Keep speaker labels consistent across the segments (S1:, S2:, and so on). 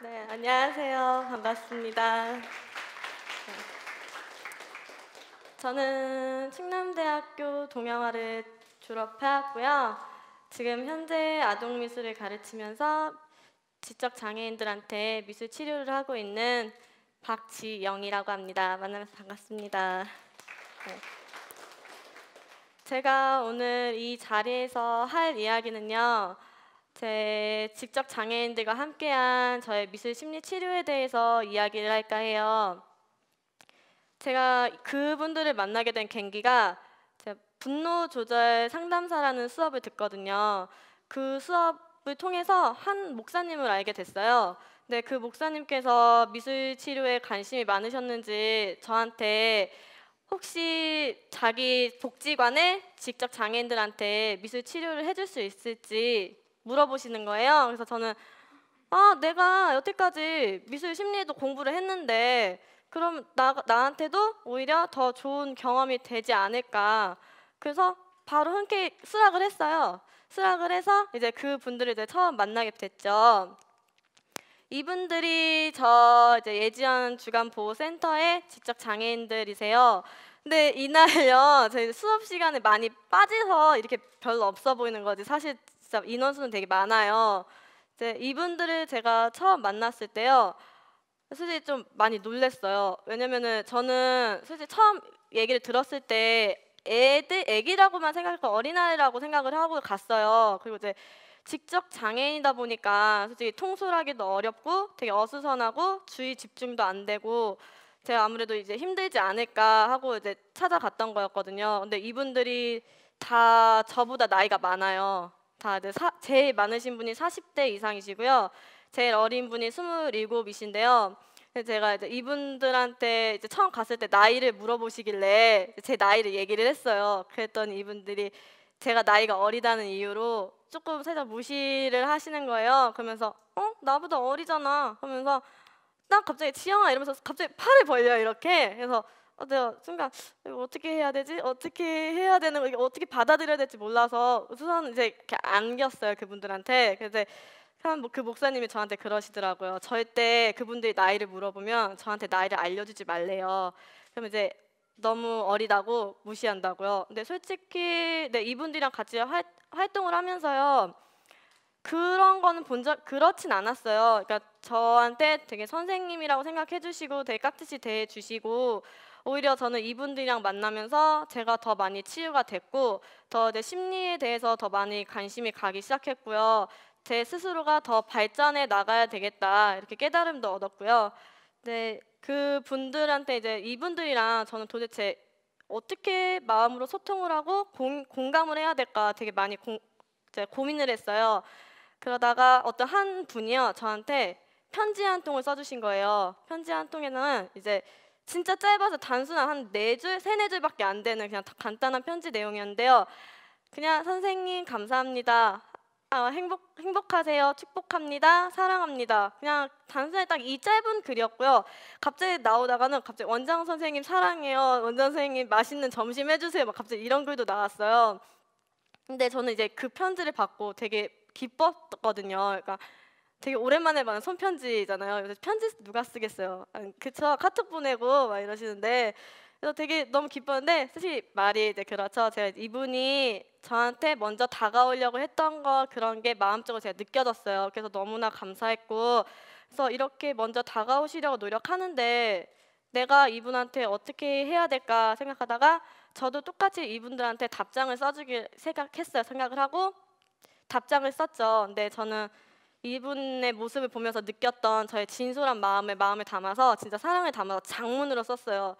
S1: 네, 안녕하세요. 반갑습니다. 네. 저는 충남대학교 동양화를 졸업하였고요. 지금 현재 아동미술을 가르치면서 지적장애인들한테 미술 치료를 하고 있는 박지영이라고 합니다. 만나서 반갑습니다. 네. 제가 오늘 이 자리에서 할 이야기는요. 제 직접 장애인들과 함께한 저의 미술 심리 치료에 대해서 이야기를 할까 해요. 제가 그분들을 만나게 된 계기가 분노 조절 상담사라는 수업을 듣거든요. 그 수업을 통해서 한 목사님을 알게 됐어요. 근데 그 목사님께서 미술 치료에 관심이 많으셨는지 저한테 혹시 자기 복지관에 직접 장애인들한테 미술 치료를 해줄 수 있을지 물어보시는 거예요. 그래서 저는 아 내가 여태까지 미술 심리도 공부를 했는데 그럼 나, 나한테도 오히려 더 좋은 경험이 되지 않을까 그래서 바로 흔쾌히 수락을 했어요 수락을 해서 이제 그 분들을 이제 처음 만나게 됐죠 이분들이 저 이제 예지연 주간보호센터의 직접 장애인들이세요 근데 이날요 저희 수업 시간에 많이 빠져서 이렇게 별로 없어 보이는 거지 사실 진짜 인원수는 되게 많아요. 이제 이분들을 제가 처음 만났을 때요. 솔직히 좀 많이 놀랐어요. 왜냐면은 저는 솔직히 처음 얘기를 들었을 때 애들 애기라고만 생각하고 어린아이라고 생각을 하고 갔어요. 그리고 이제 직접 장애인이다 보니까 솔직히 통솔하기도 어렵고 되게 어수선하고 주의 집중도 안 되고 제가 아무래도 이제 힘들지 않을까 하고 이제 찾아갔던 거였거든요. 근데 이분들이 다 저보다 나이가 많아요. 다들 사, 제일 많으신 분이 40대 이상이시고요. 제일 어린 분이 27이신데요. 제가 이제 이분들한테 이제 처음 갔을 때 나이를 물어보시길래 제 나이를 얘기를 했어요. 그랬더니 이분들이 제가 나이가 어리다는 이유로 조금 살짝 무시를 하시는 거예요. 그러면서 어 나보다 어리잖아 하면서 딱 갑자기 지영아 이러면서 갑자기 팔을 벌려 이렇게 해서 어, 내가 순간 어떻게 해야 되지? 어떻게 해야 되는 거 어떻게 받아들여야 될지 몰라서 우선 이제 이렇게 안겼어요 그분들한테. 그래그 목사님이 저한테 그러시더라고요. 절대 그분들이 나이를 물어보면 저한테 나이를 알려주지 말래요. 그럼 이제 너무 어리다고 무시한다고요. 근데 솔직히 네, 이분들이랑 같이 활, 활동을 하면서요. 그런 거는 본적 그렇진 않았어요. 그러니까 저한테 되게 선생님이라고 생각해 주시고 되게 깍듯이 대해 주시고 오히려 저는 이분들이랑 만나면서 제가 더 많이 치유가 됐고 더 내 심리에 대해서 더 많이 관심이 가기 시작했고요. 제 스스로가 더 발전해 나가야 되겠다 이렇게 깨달음도 얻었고요. 네, 그 분들한테 이제 이분들이랑 저는 도대체 어떻게 마음으로 소통을 하고 공, 공감을 해야 될까 되게 많이 고, 고민을 했어요. 그러다가 어떤 한 분이요 저한테 편지 한 통을 써주신 거예요. 편지 한 통에는 이제 진짜 짧아서 단순한 한 네 줄, 세 네 줄밖에 안 되는 그냥 간단한 편지 내용이었는데요. 그냥 선생님 감사합니다. 아, 행복 행복하세요. 축복합니다. 사랑합니다. 그냥 단순히 딱 이 짧은 글이었고요. 갑자기 나오다가는 갑자기 원장 선생님 사랑해요. 원장 선생님 맛있는 점심 해주세요. 막 갑자기 이런 글도 나왔어요. 근데 저는 이제 그 편지를 받고 되게 기뻤거든요. 그러니까 되게 오랜만에 받은 손편지잖아요. 요새 편지 누가 쓰겠어요? 아, 그쵸? 카톡 보내고 막 이러시는데 그래서 되게 너무 기뻤는데 사실 말이 이제 그렇죠. 제가 이분이 저한테 먼저 다가오려고 했던 거 그런 게 마음적으로 제가 느껴졌어요. 그래서 너무나 감사했고 그래서 이렇게 먼저 다가오시려고 노력하는데 내가 이분한테 어떻게 해야 될까 생각하다가 저도 똑같이 이분들한테 답장을 써주길 생각했어요. 생각을 하고 답장을 썼죠. 근데 저는 이분의 모습을 보면서 느꼈던 저의 진솔한 마음을 마음을 담아서 진짜 사랑을 담아서 장문으로 썼어요.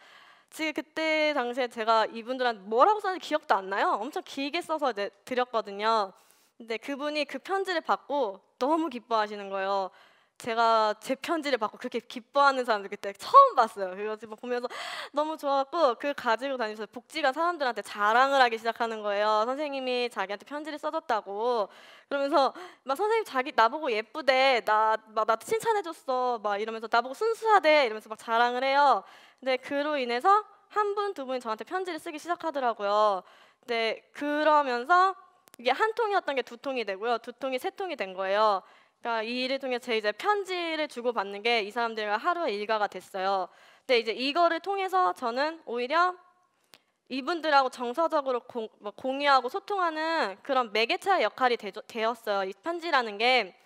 S1: 지금 그때 당시에 제가 이분들한테 뭐라고 썼는지 기억도 안 나요. 엄청 길게 써서 드렸거든요. 근데 그분이 그 편지를 받고 너무 기뻐하시는 거예요. 제가 제 편지를 받고 그렇게 기뻐하는 사람들 그때 처음 봤어요. 그래가지고 보면서 너무 좋았고 그 가지고 다니면서 복지가 사람들한테 자랑을 하기 시작하는 거예요. 선생님이 자기한테 편지를 써줬다고 그러면서 막 선생님 자기 나보고 예쁘대 나나 칭찬해줬어 막 이러면서 나보고 순수하대 이러면서 막 자랑을 해요. 근데 그로 인해서 한 분 두 분이 저한테 편지를 쓰기 시작하더라고요. 근데 그러면서 이게 한 통이었던 게 두 통이 되고요. 두 통이 세 통이 된 거예요. 그러니까 이 일을 통해서 이제 편지를 주고 받는 게 이 사람들과 하루의 일과가 됐어요. 근데 이제 이거를 통해서 저는 오히려 이분들하고 정서적으로 공, 뭐 공유하고 소통하는 그런 매개체의 역할이 되, 되었어요. 이 편지라는 게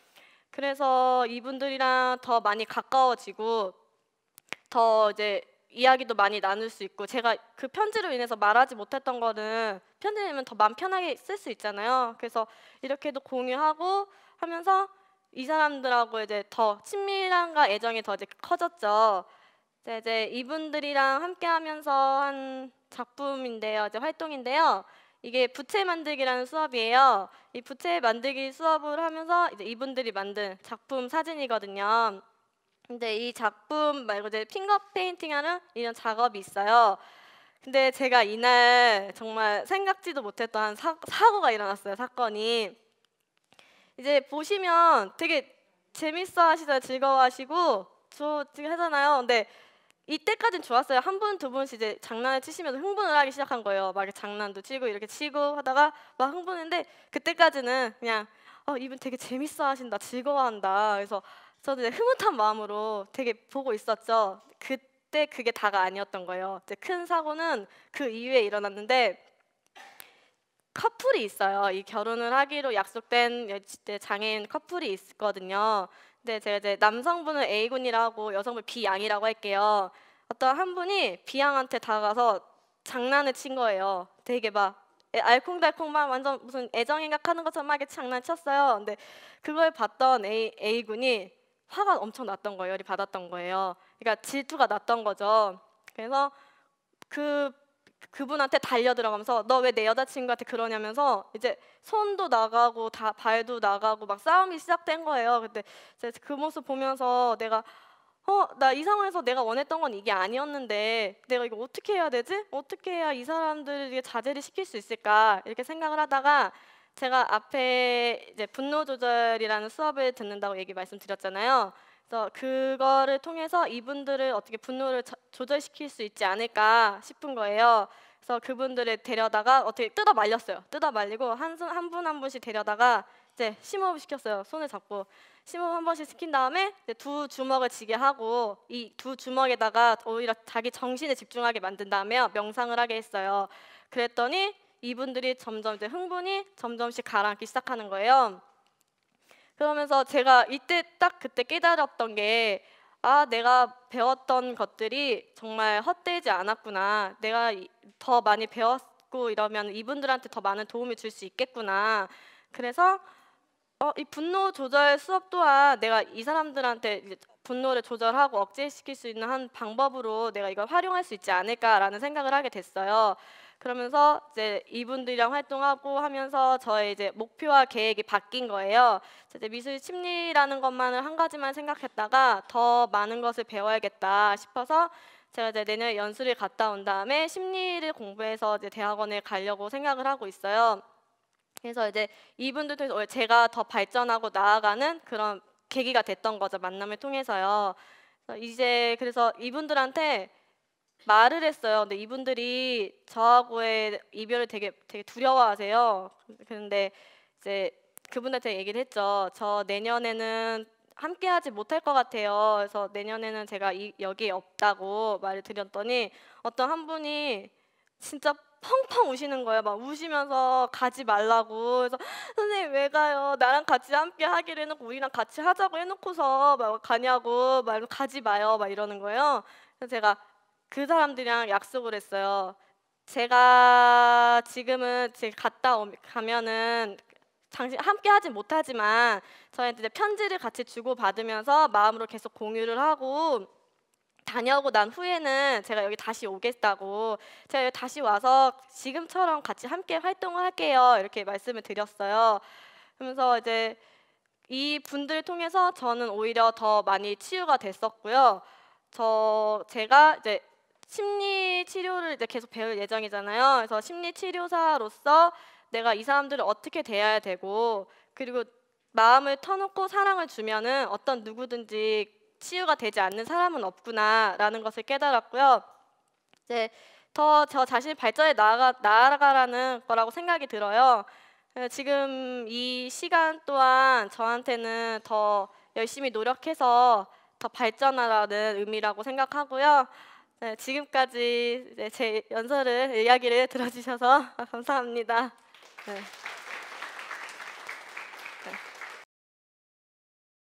S1: 그래서 이분들이랑 더 많이 가까워지고 더 이제 이야기도 많이 나눌 수 있고 제가 그 편지로 인해서 말하지 못했던 거는 편지면 더 마음 편하게 쓸 수 있잖아요. 그래서 이렇게도 공유하고 하면서 이 사람들하고 이제 더 친밀함과 애정이 더 이제 커졌죠. 이제, 이제 이분들이랑 함께하면서 한 작품인데요, 이제 활동인데요. 이게 부채 만들기라는 수업이에요. 이 부채 만들기 수업을 하면서 이제 이분들이 만든 작품 사진이거든요. 근데 이 작품 말고 이제 핑거 페인팅하는 이런 작업이 있어요. 근데 제가 이날 정말 생각지도 못했던 사, 사고가 일어났어요 사건이 이제 보시면 되게 재밌어 하시죠 즐거워 하시고 저 지금 하잖아요 근데 이때까진 좋았어요 한 분 두 분씩 이제 장난을 치시면서 흥분을 하기 시작한 거예요 막 장난도 치고 이렇게 치고 하다가 막 흥분했는데 그때까지는 그냥 어, 이분 되게 재밌어 하신다 즐거워한다 그래서 저는 흐뭇한 마음으로 되게 보고 있었죠 그때 그게 다가 아니었던 거예요 이제 큰 사고는 그 이후에 일어났는데 커플이 있어요. 이 결혼을 하기로 약속된 예, 장애인 커플이 있거든요. 근데 제가 이제 남성분은 A군이라고 여성분 B양이라고 할게요. 어떤 한 분이 B양한테 다가가서 장난을 친 거예요. 되게 막 알콩달콩 막 완전 무슨 애정 행각하는 것처럼 막 이렇게 장난쳤어요. 근데 그걸 봤던 A, A군이 화가 엄청 났던 거예요. 열이 받았던 거예요. 그러니까 질투가 났던 거죠. 그래서 그 그분한테 달려 들어가면서 너 왜 내 여자친구한테 그러냐면서 이제 손도 나가고 다 발도 나가고 막 싸움이 시작된 거예요. 근데 그 모습 보면서 내가 어 나 이 상황에서 내가 원했던 건 이게 아니었는데 내가 이거 어떻게 해야 되지? 어떻게 해야 이 사람들에게 자제를 시킬 수 있을까? 이렇게 생각을 하다가 제가 앞에 이제 분노 조절이라는 수업을 듣는다고 얘기 말씀드렸잖아요. 그래서 그거를 통해서 이분들을 어떻게 분노를 조절시킬 수 있지 않을까 싶은 거예요. 그래서 그분들을 데려다가 어떻게 뜯어 말렸어요. 뜯어 말리고 한 분 한 분 한 분씩 데려다가 이제 심호흡 시켰어요. 손을 잡고 심호흡 한 번씩 시킨 다음에 이제 두 주먹을 지게 하고 이 두 주먹에다가 오히려 자기 정신에 집중하게 만든 다음에 명상을 하게 했어요. 그랬더니 이분들이 점점 이제 흥분이 점점씩 가라앉기 시작하는 거예요. 그러면서 제가 이때 딱 그때 깨달았던 게 아, 내가 배웠던 것들이 정말 헛되지 않았구나. 내가 더 많이 배웠고 이러면 이분들한테 더 많은 도움을줄 수 있겠구나. 그래서 어, 이 분노 조절 수업 또한 내가 이 사람들한테 분노를 조절하고 억제시킬 수 있는 한 방법으로 내가 이걸 활용할 수 있지 않을까라는 생각을 하게 됐어요. 그러면서 이제 이분들이랑 활동하고 하면서 저의 이제 목표와 계획이 바뀐 거예요. 이제 미술 심리라는 것만을 한 가지만 생각했다가 더 많은 것을 배워야겠다 싶어서 제가 이제 내년에 연수를 갔다 온 다음에 심리를 공부해서 이제 대학원에 가려고 생각을 하고 있어요. 그래서 이제 이분들 통해서 제가 더 발전하고 나아가는 그런 계기가 됐던 거죠 만남을 통해서요. 이제 그래서 이분들한테 말을 했어요. 근데 이분들이 저하고의 이별을 되게 되게 두려워하세요. 그런데 이제 그분한테 얘기를 했죠. 저 내년에는 함께하지 못할 것 같아요. 그래서 내년에는 제가 이, 여기에 없다고 말을 드렸더니 어떤 한 분이 진짜 펑펑 우시는 거예요. 막 우시면서 가지 말라고. 그래서 선생님 왜 가요? 나랑 같이 함께 하기로 해놓고 우리랑 같이 하자고 해놓고서 막 가냐고 말막 가지 마요. 막 이러는 거예요. 그래서 제가 그 사람들이랑 약속을 했어요. 제가 지금은 제 갔다 오, 면은 당신 함께 하지 못하지만 저희한테 편지를 같이 주고 받으면서 마음으로 계속 공유를 하고 다녀오고 난 후에는 제가 여기 다시 오겠다고 제가 여기 다시 와서 지금처럼 같이 함께 활동을 할게요 이렇게 말씀을 드렸어요. 그러면서 이제 이 분들을 통해서 저는 오히려 더 많이 치유가 됐었고요. 저 제가 이제 심리 치료를 이제 계속 배울 예정이잖아요. 그래서 심리 치료사로서 내가 이 사람들을 어떻게 대해야 되고 그리고 마음을 터놓고 사랑을 주면은 어떤 누구든지 치유가 되지 않는 사람은 없구나라는 것을 깨달았고요. 이제 더 저 자신이 발전해 나아가, 나아가라는 거라고 생각이 들어요. 지금 이 시간 또한 저한테는 더 열심히 노력해서 더 발전하라는 의미라고 생각하고요. 네, 지금까지 제 연설을 이야기를 들어주셔서 감사합니다. 네.